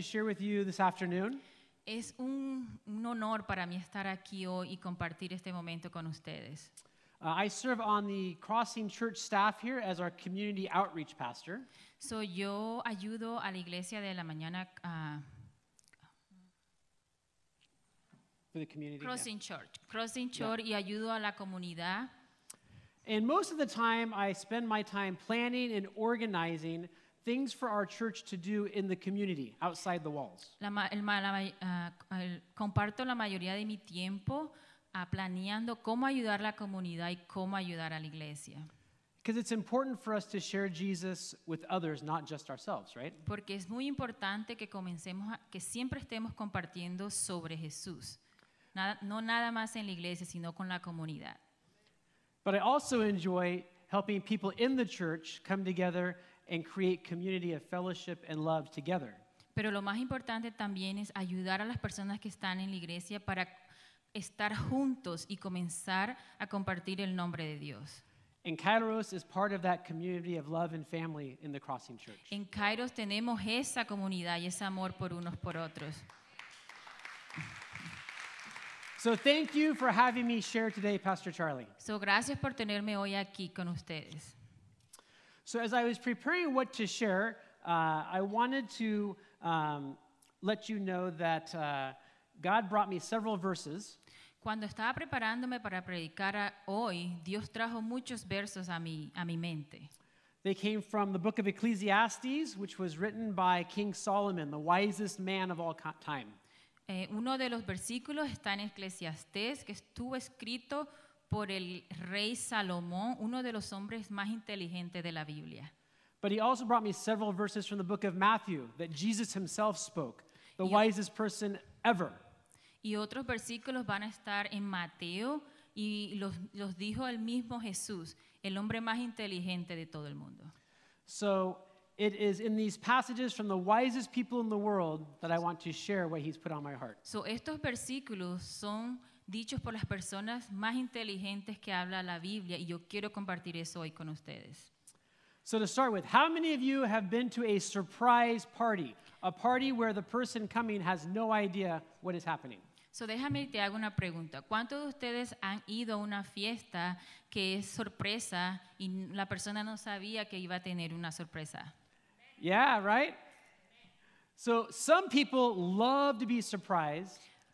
to share with you this afternoon. Es un, un honor para mí estar aquí hoy y compartir este momento con ustedes. Uh, I serve on the Crossing Church staff here as our community outreach pastor. So yo ayudo a la iglesia de la mañana uh, for the community. Crossing yeah. Church, Crossing Church yeah. y ayudo a la comunidad. And most of the time I spend my time planning and organizing things for our church to do in the community, outside the walls. Ah, comparto la mayoría de mi tiempo a ah, planeando cómo ayudar la comunidad y cómo ayudar a la iglesia. Because it's important for us to share Jesus with others, not just ourselves, right? Porque es muy importante que comencemos a, que siempre estemos compartiendo sobre Jesús. Nada, no nada más en la iglesia, sino con la comunidad. But I also enjoy helping people in the church come together and create community of fellowship and love together. Pero lo más importante también es ayudar a las personas que están en la iglesia para estar juntos y comenzar a compartir el nombre de Dios. And Kairos is part of that community of love and family in the Crossing Church. En Kairos tenemos esa comunidad y ese amor por unos por otros. So thank you for having me share today, Pastor Charlie. So gracias por tenerme hoy aquí con ustedes. So, as I was preparing what to share, uh, I wanted to um, let you know that uh, God brought me several verses. Cuando estaba preparándome para predicar uh, hoy, Dios trajo muchos versos a mi, a mi mente. They came from the book of Ecclesiastes, which was written by King Solomon, the wisest man of all time. Eh, uno de los versículos está en Ecclesiastes, que estuvo escrito por el rey Salomón, uno de los hombres más inteligentes de la Biblia. But he also brought me several verses from the book of Matthew that Jesus himself spoke, the Y- wisest person ever. Y otros versículos van a estar en Mateo y los, los dijo el mismo Jesús, el hombre más inteligente de todo el mundo. So it is in these passages from the wisest people in the world that I want to share what he's put on my heart. So, estos versículos son dichos por las personas más inteligentes que habla la Biblia y yo quiero compartir eso hoy con ustedes. So to start with, how many of you have been to a surprise party? A party where the person coming has no idea what is happening. So déjame te hago una pregunta. ¿Cuántos de ustedes han ido a una fiesta que es sorpresa y la persona no sabía que iba a tener una sorpresa? Yeah, right? So some people love to be surprised.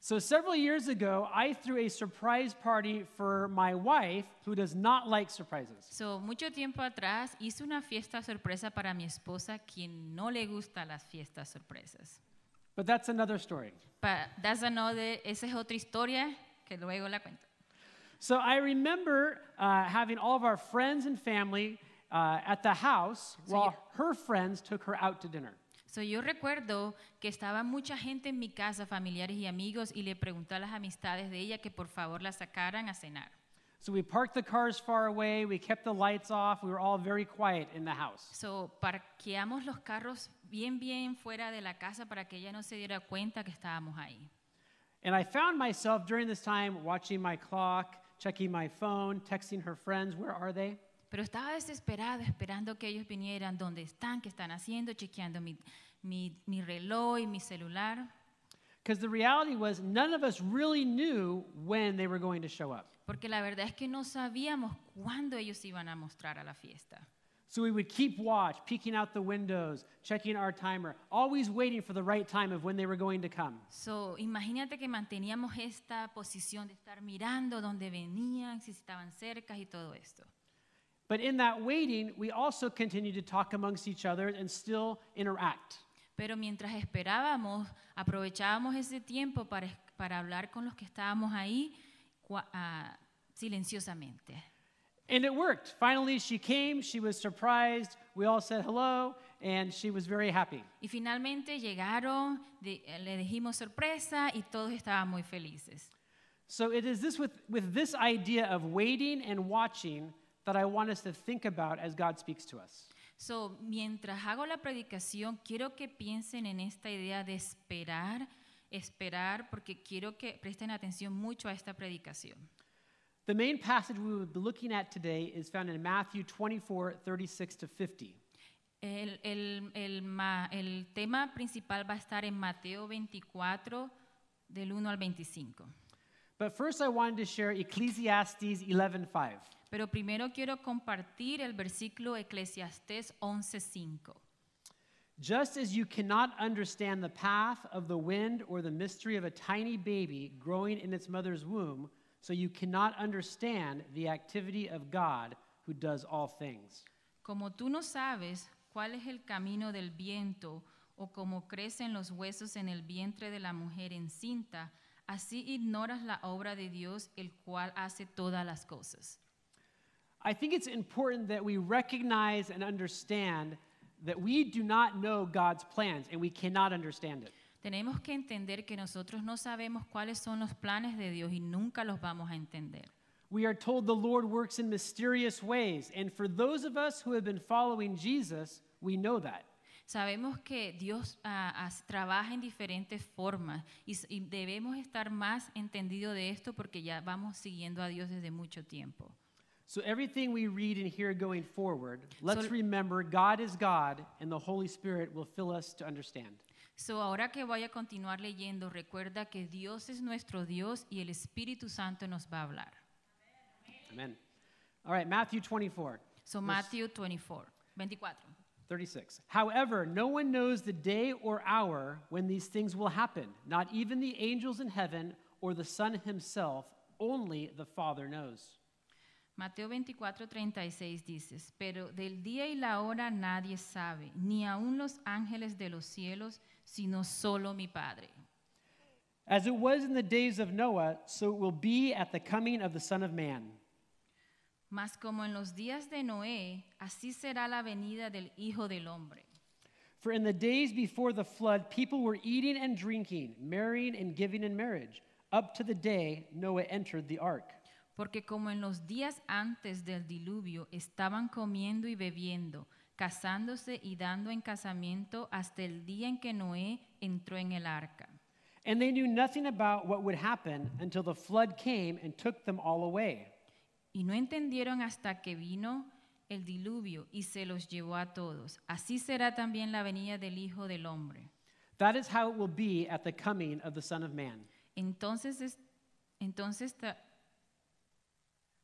So, several years ago, I threw a surprise party for my wife, who does not like surprises. So, mucho tiempo atrás, hice una fiesta sorpresa para mi esposa, quien no le gusta las fiestas sorpresas. But that's another story. But that's another, esa es otra historia que luego la cuento. So, I remember uh, having all of our friends and family uh, at the house so while her friends took her out to dinner. yo recuerdo que estaba mucha gente en mi casa, familiares y amigos, y le pregunté a las amistades de ella que por favor la sacaran a cenar. So we parqueamos los carros bien bien fuera de la casa para que ella no se diera cuenta que estábamos ahí. Pero estaba desesperada, esperando que ellos vinieran, dónde están, qué están haciendo, chequeando mi mi, mi reloj y mi celular. Because the reality was, none of us really knew when they were going to show up. Porque la verdad es que no sabíamos cuándo ellos iban a mostrar a la fiesta. So we would keep watch, peeking out the windows, checking our timer, always waiting for the right time of when they were going to come. So, imagínate que manteníamos esta posición de estar mirando dónde venían, si estaban cerca y todo esto. But in that waiting, we also continued to talk amongst each other and still interact. Pero mientras esperábamos, aprovechábamos ese tiempo para, hablar con los que estábamos ahí ah, silenciosamente. And it worked. she came, she was surprised, we all said hello, and she was very happy. Y finalmente llegaron, le dijimos sorpresa y todos estaban muy felices. So it is this with, this idea of waiting and watching that I want us to think about as God speaks to us. So, mientras hago la predicación, quiero que piensen en esta idea de esperar, esperar, porque quiero que presten atención mucho a esta predicación. The main passage we will be looking at today is found in Matthew 24, to 50. El, el, el, el tema principal va a estar en Mateo 24, del 1 al 25. But first I wanted to share Ecclesiastes 11:5 pero primero quiero compartir el versículo Eclesiastés 11:5. Just as you cannot understand the path of the wind or the mystery of a tiny baby growing in its mother's womb, so you cannot understand the activity of God who does all things. Como tú no sabes cuál es el camino del viento o cómo crecen los huesos en el vientre de la mujer encinta, así ignoras la obra de Dios, el cual hace todas las cosas. I think it's important that we recognize and understand that we do not know God's plans and we cannot understand it. Tenemos que entender que nosotros no sabemos cuáles son los planes de Dios y nunca los vamos a entender. We are told the Lord works in mysterious ways, and for those of us who have been following Jesus, we know that. Sabemos que Dios uh, trabaja en diferentes formas y, y debemos estar más entendido de esto porque ya vamos siguiendo a Dios desde mucho tiempo. So, everything we read and hear going forward, let's so, remember God is God and the Holy Spirit will fill us to understand. So, ahora que vaya a continuar leyendo, recuerda que Dios es nuestro Dios y el Espíritu Santo nos va a hablar. Amen. All right, Matthew 24. So, Matthew 24. 24. 36. However, no one knows the day or hour when these things will happen, not even the angels in heaven or the Son himself, only the Father knows. Mateo 24, 36 dice, pero del día y la hora nadie sabe, ni aun los ángeles de los cielos, sino solo mi Padre. As it was in the days of Noah, so it will be at the coming of the Son of Man. Mas como en los días de Noé, así será la venida del Hijo del Hombre. For in the days before the flood, people were eating and drinking, marrying and giving in marriage, up to the day Noah entered the ark porque como en los días antes del diluvio estaban comiendo y bebiendo, casándose y dando en casamiento hasta el día en que Noé entró en el arca. Y no entendieron hasta que vino el diluvio y se los llevó a todos. Así será también la venida del Hijo del Hombre. That is how it will be at the coming of the Son of Man. Entonces, entonces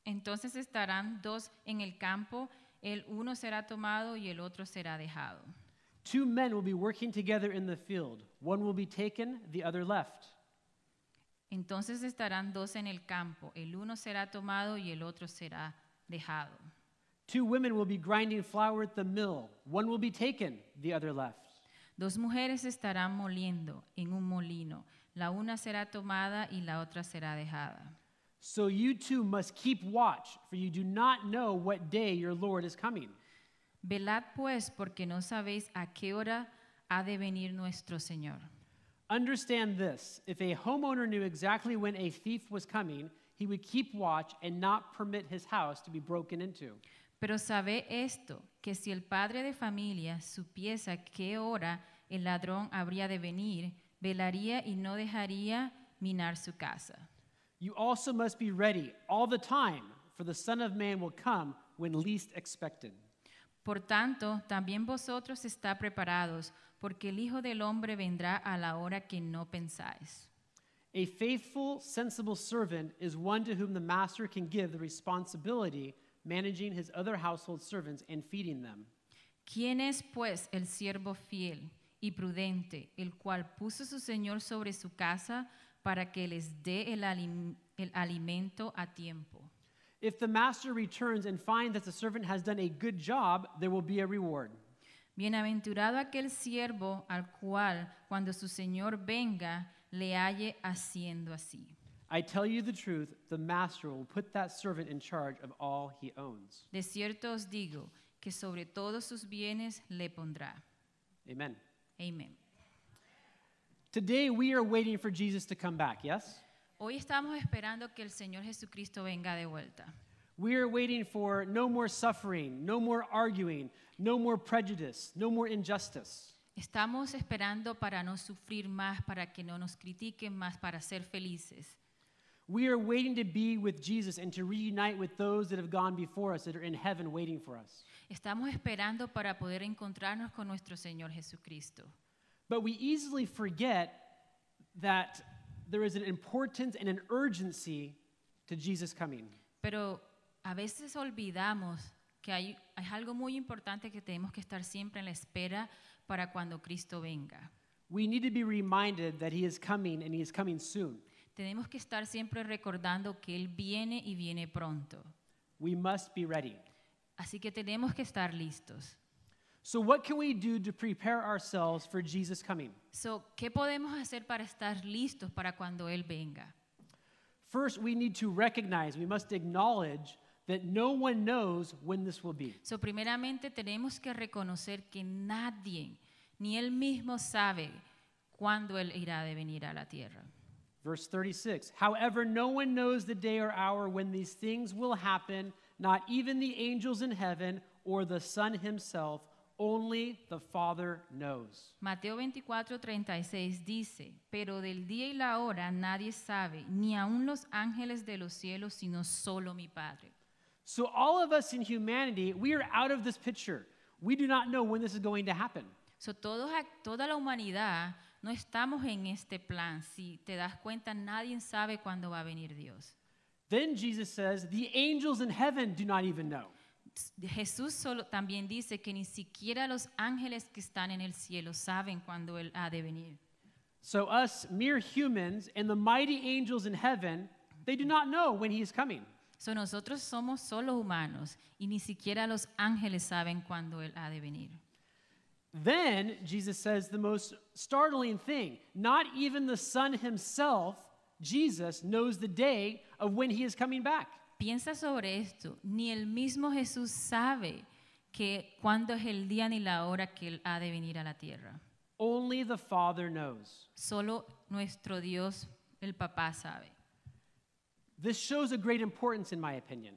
Entonces estarán dos en el campo, el uno será tomado y el otro será dejado. Two men will be working together in the field. One will be taken, the other left. Entonces estarán dos en el campo, el uno será tomado y el otro será dejado. Two women will be grinding flour at the mill. One will be taken, the other left. Dos mujeres estarán moliendo en un molino. La una será tomada y la otra será dejada. So you too must keep watch, for you do not know what day your Lord is coming. Velad pues, porque no sabéis a qué hora ha de venir nuestro Señor. Understand this if a homeowner knew exactly when a thief was coming, he would keep watch and not permit his house to be broken into. Pero sabe esto, que si el padre de familia supiese a qué hora el ladrón habría de venir, velaría y no dejaría minar su casa. You also must be ready all the time, for the Son of Man will come when least expected. Por tanto, también vosotros está preparados, porque el Hijo del Hombre vendrá a la hora que no pensáis. A faithful, sensible servant is one to whom the master can give the responsibility managing his other household servants and feeding them. ¿Quién es pues el siervo fiel y prudente, el cual puso su señor sobre su casa para que les dé el, alim el alimento a tiempo. If the master returns and finds that the servant has done a good job, there will be a reward. Bienaventurado aquel siervo al cual, cuando su Señor venga, le halle haciendo así. I tell you the truth, the master will put that servant in charge of all he owns. De cierto os digo que sobre todos sus bienes le pondrá. Amen. Amen. Today we are waiting for Jesus to come back, yes? Hoy estamos esperando que el Señor Jesucristo venga de vuelta. We are waiting for no more suffering, no more arguing, no more prejudice, no more injustice. Estamos esperando para no sufrir más, para que no nos critiquen más, para ser felices. We are waiting to be with Jesus and to reunite with those that have gone before us that are in heaven waiting for us. Estamos esperando para poder encontrarnos con nuestro Señor Jesucristo. But we easily forget that there is an importance and an urgency to Jesus coming. Pero a veces olvidamos que hay, hay algo muy importante que tenemos que estar siempre en la espera para cuando Cristo venga. We need to be reminded that he is coming and he is coming soon. Tenemos que estar siempre recordando que él viene y viene pronto. We must be ready. Así que tenemos que estar listos. So what can we do to prepare ourselves for Jesus coming? So, ¿qué podemos hacer para estar listos para cuando él venga? First, we need to recognize, we must acknowledge that no one knows when this will be. So, primeramente tenemos que reconocer que nadie, ni él mismo sabe cuándo él irá de venir a la tierra. Verse 36. However, no one knows the day or hour when these things will happen, not even the angels in heaven or the son himself only the Father knows. Mateo 24:36 dice, pero del día y la hora nadie sabe, ni aun los ángeles de los cielos, sino solo mi Padre. So all of us in humanity, we are out of this picture. We do not know when this is going to happen. So todos, toda la humanidad no estamos en este plan. Si te das cuenta, nadie sabe cuándo va a venir Dios. Then Jesus says, the angels in heaven do not even know. Jesús solo, también dice que ni siquiera los ángeles que están en el cielo saben cuándo él ha de venir. So us mere humans and the mighty angels in heaven, they do not know when he is coming. So nosotros somos solo humanos y ni siquiera los ángeles saben cuándo él ha de venir. Then Jesus says the most startling thing, not even the son himself, Jesus knows the day of when he is coming back. Piensa sobre esto. Ni el mismo Jesús sabe que cuándo es el día ni la hora que él ha de venir a la tierra. Only the Father knows. Solo nuestro Dios, el Papá, sabe. This shows a great importance in my opinion.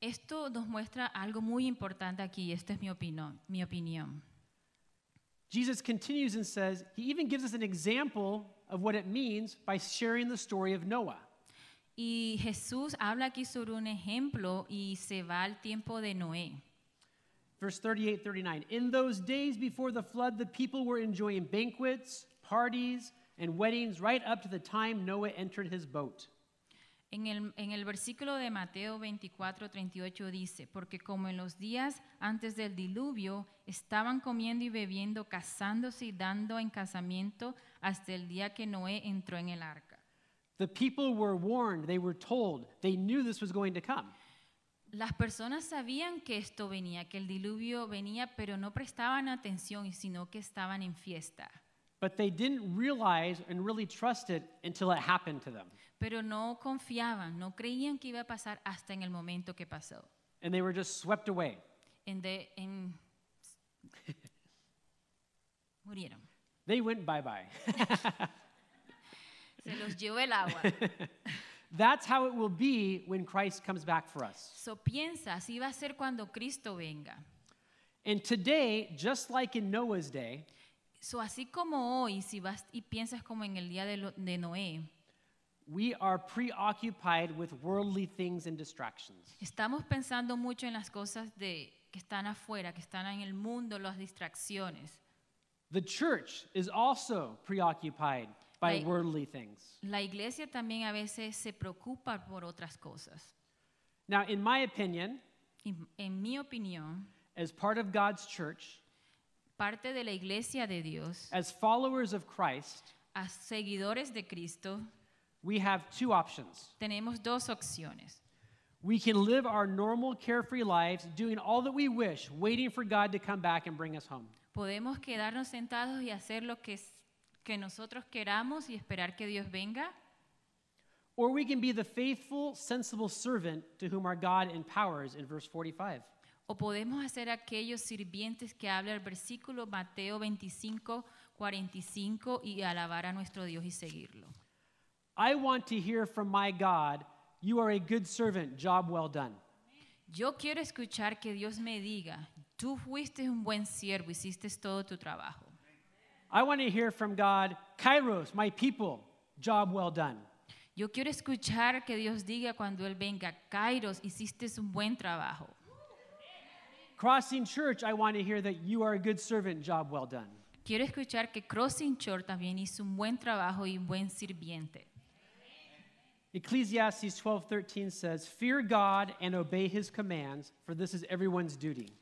Esto nos muestra algo muy importante aquí, esta es mi opinión, mi opinión. Jesus continues and says, he even gives us an example of what it means by sharing the story of Noah. Y Jesús habla aquí sobre un ejemplo y se va al tiempo de Noé. Verse 38 39. In those days before the flood, the people were enjoying banquets, parties, and weddings right up to the time Noah entered his boat. En el, en el versículo de Mateo 24, 38 dice, porque como en los días antes del diluvio estaban comiendo y bebiendo, casándose y dando en casamiento hasta el día que Noé entró en el arca. The people were warned, they were told, they knew this was going to come. Las personas sabían que esto venía, que el diluvio venía, pero no prestaban atención, sino que estaban en fiesta. But they didn't realize and really trust it until it happened to them. Pero no confiaban, no creían que iba a pasar hasta en el momento que pasó. And they were just swept away. And they, and murieron. They went bye-bye. Se los llevó el agua. That's how it will be when Christ comes back for us. So piensa, así va a ser cuando Cristo venga. And today, just like in Noah's day, so así como hoy, si vas y piensas como en el día de, de Noé, we are preoccupied with worldly things and distractions. Estamos pensando mucho en las cosas de que están afuera, que están en el mundo, las distracciones. The church is also preoccupied by la, worldly things. La iglesia también a veces se preocupa por otras cosas. Now, in my opinion, in, en mi opinión, as part of God's church, parte de la iglesia de Dios, as followers of Christ, as seguidores de Cristo, we have two options. Tenemos dos opciones. We can live our normal, carefree lives, doing all that we wish, waiting for God to come back and bring us home. Podemos quedarnos sentados y hacer lo que que nosotros queramos y esperar que Dios venga. O podemos hacer aquellos sirvientes que habla el versículo Mateo 25, 45 y alabar a nuestro Dios y seguirlo. Yo quiero escuchar que Dios me diga, tú fuiste un buen siervo, hiciste todo tu trabajo. I want to hear from God, Kairos, my people, job well done. Yo quiero escuchar que Dios diga cuando Él venga, Kairos, hiciste un buen trabajo. Crossing Church, I want to hear that you are a good servant, job well done. Quiero escuchar que Crossing Church también hizo un buen trabajo y buen sirviente. Ecclesiastes 12:13 says, "Fear God and obey his commands, for this is everyone's duty."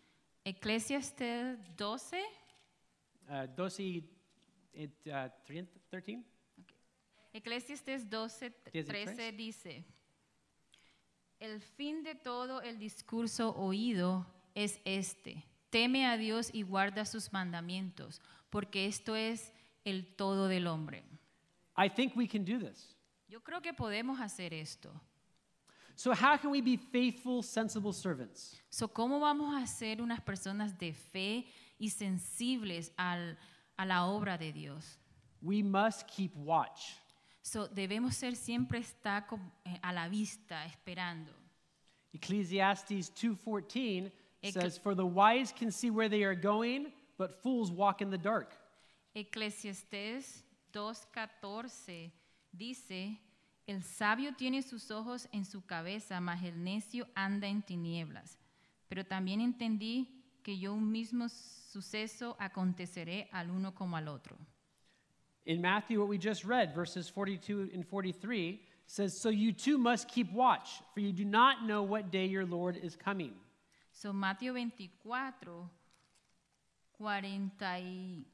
Ecclesiastes 12 uh, 12 13? Uh, Eclesiastes 12, 13 dice, el fin de todo el discurso oído es este, teme a Dios y guarda sus mandamientos, porque esto es el todo del hombre. I think we can do this. Yo creo que podemos hacer esto. So cómo vamos a ser unas personas de fe y sensibles al a la obra de Dios. We must keep watch. So, debemos ser siempre está eh, a la vista, esperando. Ecclesiastes 2:14 says for the wise can see where they are going, but fools walk in the dark. Ecclesiastes 2:14 dice, el sabio tiene sus ojos en su cabeza, mas el necio anda en tinieblas. Pero también entendí que yo mismo suceso aconteceré al uno como al otro. In Matthew, what we just read, verses 42 and 43, says, So you too must keep watch, for you do not know what day your Lord is coming. So Matthew 24, 42.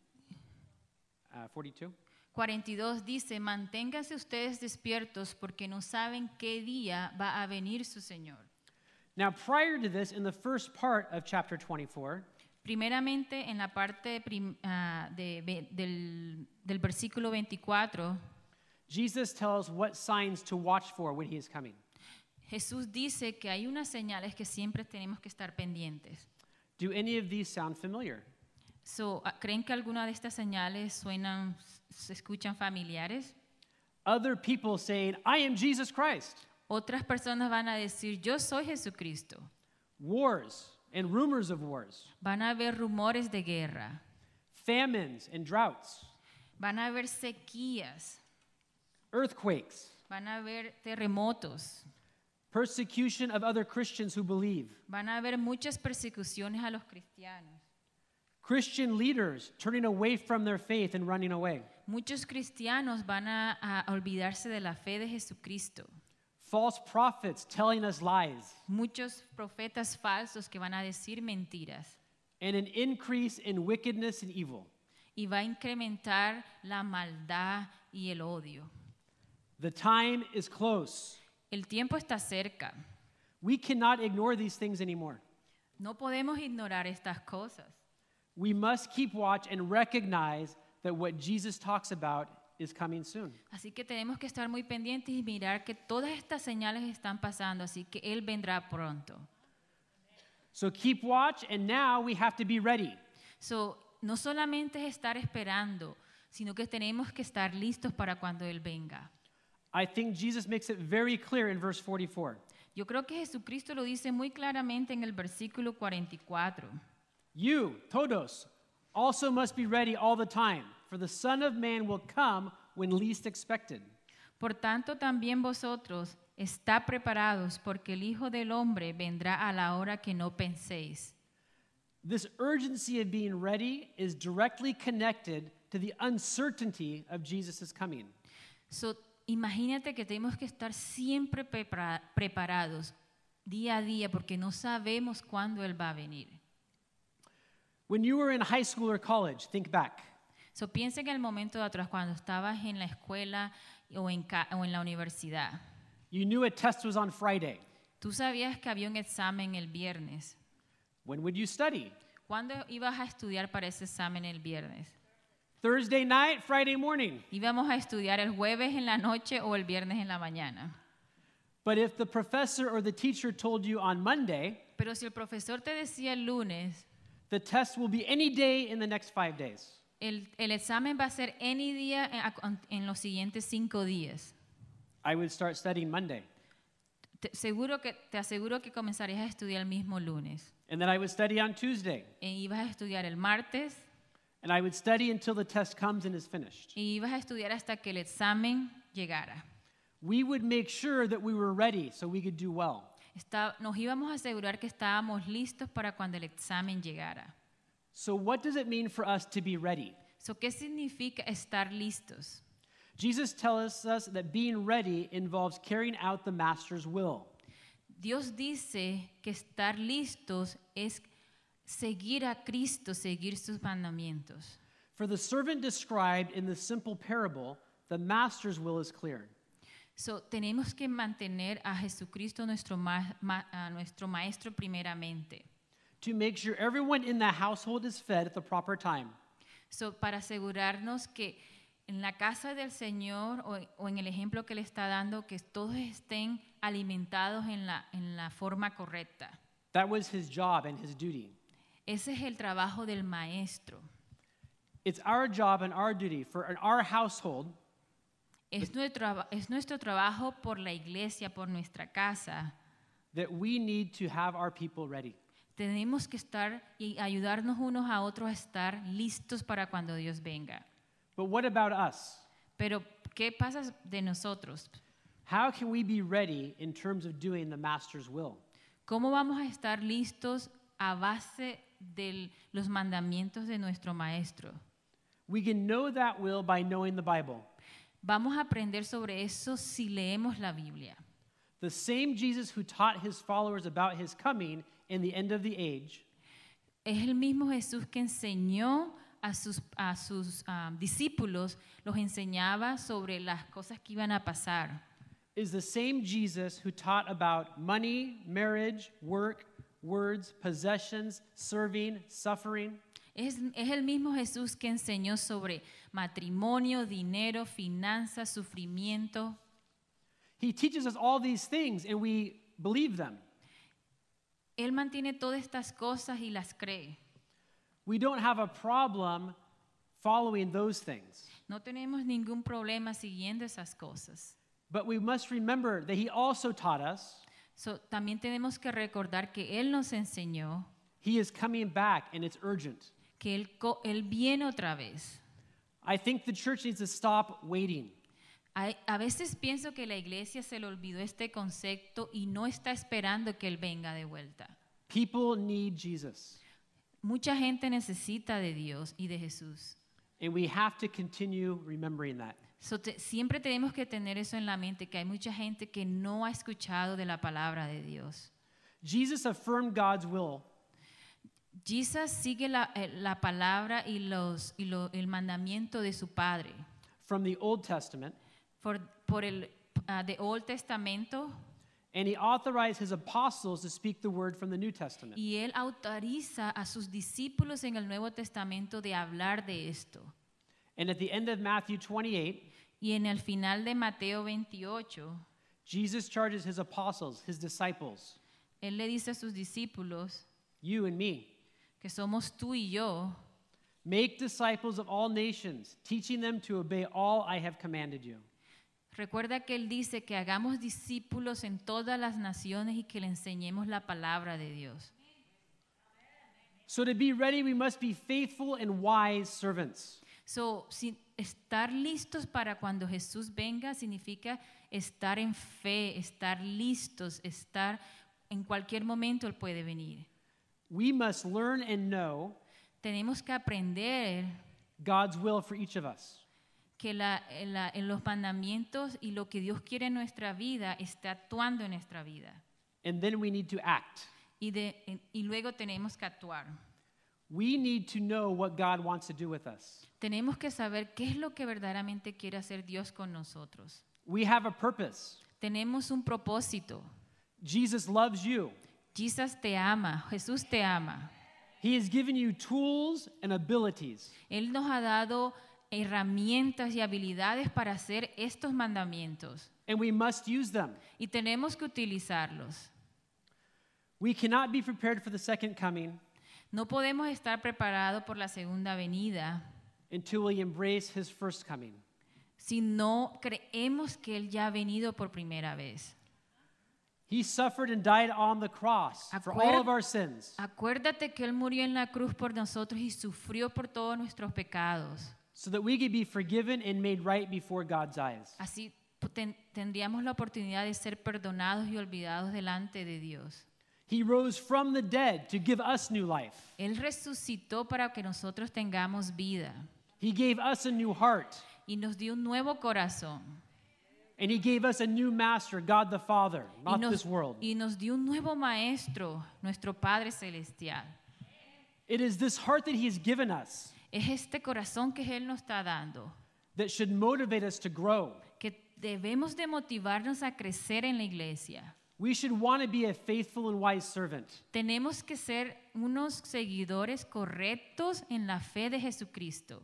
42 dice, manténgase ustedes despiertos porque no saben qué día va a venir su Señor. Now, prior to this, in the first part of chapter 24, primeramente en la parte prim, uh, de, del, del versículo 24, Jesus tells what signs to watch for when he is coming. Jesús dice que hay unas señales que siempre tenemos que estar pendientes. Do any of these sound familiar? So, ah, ¿Creen que alguna de estas señales suenan, se escuchan familiares? Other people saying, I am Jesus Christ. Otras personas van a decir, yo soy Jesucristo. Wars and rumors of wars. Van a haber rumores de guerra. Famines and droughts. Van a haber sequías. Earthquakes. Van a haber terremotos. Persecution of other Christians who believe. Van a haber muchas persecuciones a los cristianos. Christian leaders turning away from their faith and running away. Muchos cristianos van a, a olvidarse de la fe de Jesucristo. False prophets telling us lies. Muchos profetas falsos que van a decir mentiras. And an increase in wickedness and evil. Y va a incrementar la maldad y el odio. The time is close. El tiempo está cerca. We cannot ignore these things anymore. No podemos ignorar estas cosas. We must keep watch and recognize that what Jesus talks about is coming soon. Así que tenemos que estar muy pendientes y mirar que todas estas señales están pasando, así que él vendrá pronto. So keep watch and now we have to be ready. So, no solamente es estar esperando, sino que tenemos que estar listos para cuando él venga. I think Jesus makes it very clear in verse 44. Yo creo que Jesucristo lo dice muy claramente en el versículo 44. You, todos, also must be ready all the time for the Son of Man will come when least expected. Por tanto, también vosotros está preparados, porque el Hijo del Hombre vendrá a la hora que no penséis. This urgency of being ready is directly connected to the uncertainty of Jesus' coming. So, imagínate que tenemos que estar siempre prepara preparados día a día porque no sabemos cuándo él va a venir. When you were in high school or college, think back. So, piensa en el momento de atrás cuando estabas en la escuela o en, o en la universidad. You knew a test was on Friday. Tú sabías que había un examen el viernes. When would you study? ¿Cuándo ibas a estudiar para ese examen el viernes? Thursday night, Friday morning. Íbamos a estudiar el jueves en la noche o el viernes en la mañana. But if the professor or the teacher told you on Monday, Pero si el profesor te decía el lunes, the test will be any day in the next five days. El, examen va a ser día eh, en, los siguientes cinco días. Te, seguro que, te aseguro que comenzarías a estudiar el mismo lunes. Y e ibas a estudiar el martes. Y e ibas a estudiar hasta que el examen llegara. nos íbamos a asegurar que estábamos listos para cuando el examen llegara. So what does it mean for us to be ready? So, ¿qué significa estar listos? Jesus tells us that being ready involves carrying out the master's will. Dios dice que estar listos es seguir a Cristo, seguir sus mandamientos. For the servant described in the simple parable, the master's will is clear. So, tenemos que mantener a Jesucristo nuestro, ma ma a nuestro maestro primeramente to make sure everyone in the household is fed at the proper time. So para asegurarnos que en la casa del Señor o, o, en el ejemplo que le está dando que todos estén alimentados en la en la forma correcta. That was his job and his duty. Ese es el trabajo del maestro. It's our job and our duty for in our household. Es nuestro, es nuestro trabajo por la iglesia, por nuestra casa. That we need to have our people ready. Tenemos que estar y ayudarnos unos a otros a estar listos para cuando Dios venga. But what about us? Pero ¿qué pasa de nosotros? How can we be ready in terms of doing the master's will? ¿Cómo vamos a estar listos a base de los mandamientos de nuestro maestro? We can know that will by knowing the Bible. Vamos a aprender sobre eso si leemos la Biblia. The same Jesus who taught his followers about his coming in the end of the age. Es el mismo Jesús que enseñó a sus, a sus ah, discípulos, los enseñaba sobre las cosas que iban a pasar. Is the same Jesus who taught about money, marriage, work, words, possessions, serving, suffering. Es, es, el mismo Jesús que enseñó sobre matrimonio, dinero, finanzas, sufrimiento. He teaches us all these things and we believe them. Él mantiene todas estas cosas y las cree. We don't have a problem following those things. No tenemos ningún problema siguiendo esas cosas. But we must remember that he also taught us. So, también tenemos que recordar que él nos enseñó He is coming back and it's urgent. que él, él viene otra vez. I think the church needs to stop waiting. A, veces pienso que la iglesia se le olvidó este concepto y no está esperando que Él venga de vuelta. Mucha gente necesita de Dios y de Jesús. y we have to continue remembering that. siempre tenemos que tener eso en la mente, que hay mucha gente que no ha escuchado de la palabra de Dios. Jesus sigue la, eh, la palabra y, los, y lo, el mandamiento de su Padre. From the Old Testament for, por el uh, de Old Testamento. And he authorized his apostles to speak the word from the New Testament. Y él autoriza a sus discípulos en el Nuevo Testamento de hablar de esto. And at the end of Matthew 28, y en el final de Mateo 28, Jesus charges his apostles, his disciples, él le dice a sus discípulos, you and me, que somos tú y yo, make disciples of all nations, teaching them to obey all I have commanded you. Recuerda que Él dice que hagamos discípulos en todas las naciones y que le enseñemos la palabra de Dios. So to be ready, we must be faithful and wise servants. So, estar listos para cuando Jesús venga significa estar en fe, estar listos, estar en cualquier momento él puede venir. We must learn and know Tenemos que aprender God's will for each of us que eh, la, en los mandamientos y lo que Dios quiere en nuestra vida está actuando en nuestra vida. Y, luego tenemos que actuar. Tenemos que saber qué es lo que verdaderamente quiere hacer Dios con nosotros. Tenemos un propósito. Jesus loves you. Jesús te ama. Jesús te ama. He has given you tools and abilities. Él nos ha dado herramientas y habilidades para hacer estos mandamientos. Y tenemos que utilizarlos. no podemos estar preparados por la segunda venida si no creemos que Él ya ha venido por primera vez. He suffered and died Acuérdate que él murió en la cruz por nosotros y sufrió por todos nuestros pecados. so that we could be forgiven and made right before God's eyes. Así ten, tendríamos la oportunidad de ser perdonados y olvidados delante de Dios. He rose from the dead to give us new life. Él resucitó para que nosotros tengamos vida. He gave us a new heart. Y nos dio un nuevo corazón. And he gave us a new master, God the Father, not nos, this world. Y nos dio un nuevo maestro, nuestro Padre celestial. It is this heart that he has given us. Es este corazón que Él nos está dando. Que debemos de motivarnos a crecer en la iglesia. Tenemos que ser unos seguidores correctos en la fe de Jesucristo.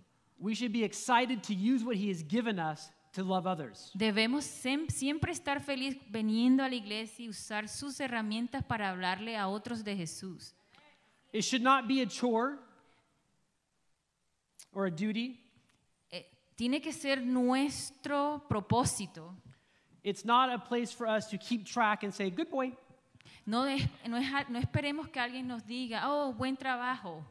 Debemos siempre estar feliz veniendo a la iglesia y usar sus herramientas para hablarle a otros de Jesús. It or a duty. Eh, tiene que ser nuestro propósito. It's not a place for us to keep track and say, good boy. No, no, es, no esperemos que alguien nos diga, oh, buen trabajo.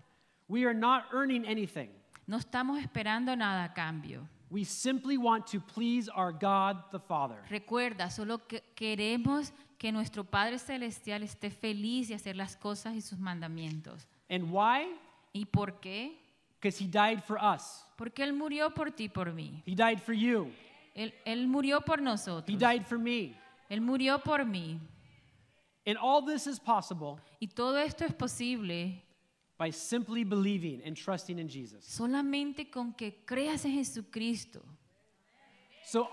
We are not earning anything. No estamos esperando nada a cambio. We simply want to please our God the Father. Recuerda, solo que queremos que nuestro Padre celestial esté feliz y hacer las cosas y sus mandamientos. And why? ¿Y por qué? Porque él murió por ti por mí. Él, murió por nosotros. Él murió por mí. Y todo esto es posible. Solamente con que creas en Jesucristo. So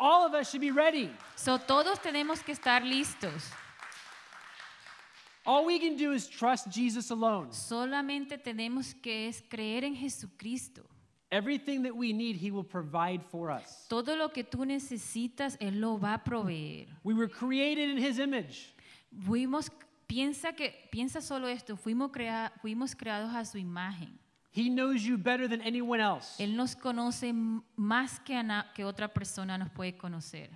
So todos tenemos que estar listos. All we can do is trust Jesus alone. Solamente tenemos que es creer en Jesucristo. Everything that we need, He will provide for us. Todo lo que tú necesitas, él lo va a proveer. We were created in His image. Fuimos, piensa que piensa solo esto. Fuimos, crea, fuimos creados a su imagen. He knows you better than anyone else. Él nos conoce más que, que otra persona nos puede conocer.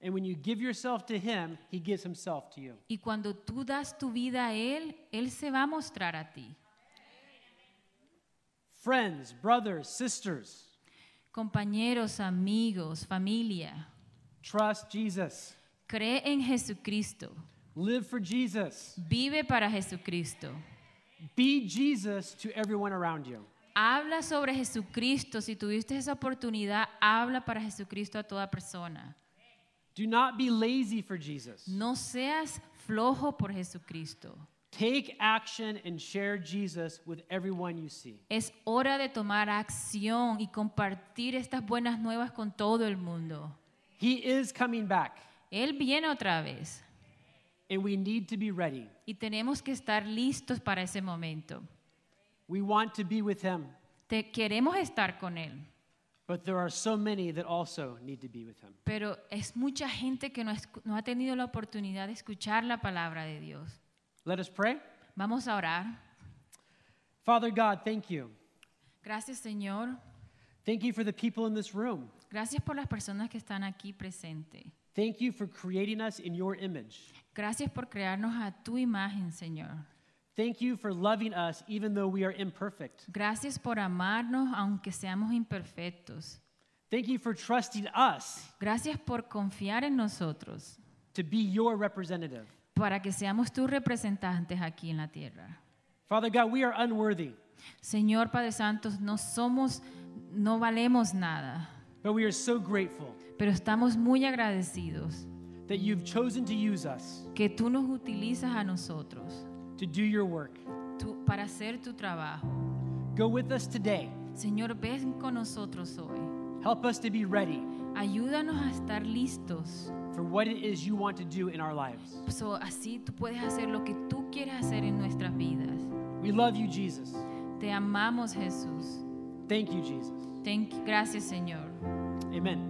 And when you give yourself to him, he gives himself to you. Y cuando tú das tu vida a él, él se va a mostrar a ti. Friends, brothers, sisters. Compañeros, amigos, familia. Trust Jesus. Cree en Jesucristo. Live for Jesus. Vive para Jesucristo. Be Jesus to everyone around you. Habla sobre Jesucristo. Si tuviste esa oportunidad, habla para Jesucristo a toda persona. Do not be lazy for Jesus. No seas flojo por Jesucristo. Take action and share Jesus with everyone you see. Es hora de tomar acción y compartir estas buenas nuevas con todo el mundo. He is coming back. Él viene otra vez. And we need to be ready. Y tenemos que estar listos para ese momento. We want to be with him. Te queremos estar con él. But there are so many that also need to be with him. Pero es mucha gente que no, es, no ha tenido la oportunidad de escuchar la palabra de Dios. Let us pray. Vamos a orar. Father God, thank you. Gracias, Señor. Thank you for the people in this room. Gracias por las personas que están aquí presente. Thank you for creating us in your image. Gracias por crearnos a tu imagen, Señor. Gracias por amarnos aunque seamos imperfectos. Thank you for trusting us Gracias por confiar en nosotros to be your representative. para que seamos tus representantes aquí en la tierra. Father God, we are unworthy, Señor Padre Santo, no somos, no valemos nada, but we are so grateful pero estamos muy agradecidos that you've chosen to use us que tú nos utilizas a nosotros to do your work. Tu, para hacer tu trabajo. Go with us today. Señor, ven con nosotros hoy. Help us to be ready. Ayúdanos a estar listos. For what it is you want to do in our lives. So así tú puedes hacer lo que tú quieres hacer en nuestras vidas. We love you, Jesus. Te amamos, Jesús. Thank you, Jesus. Thank you. Gracias, Señor. Amen.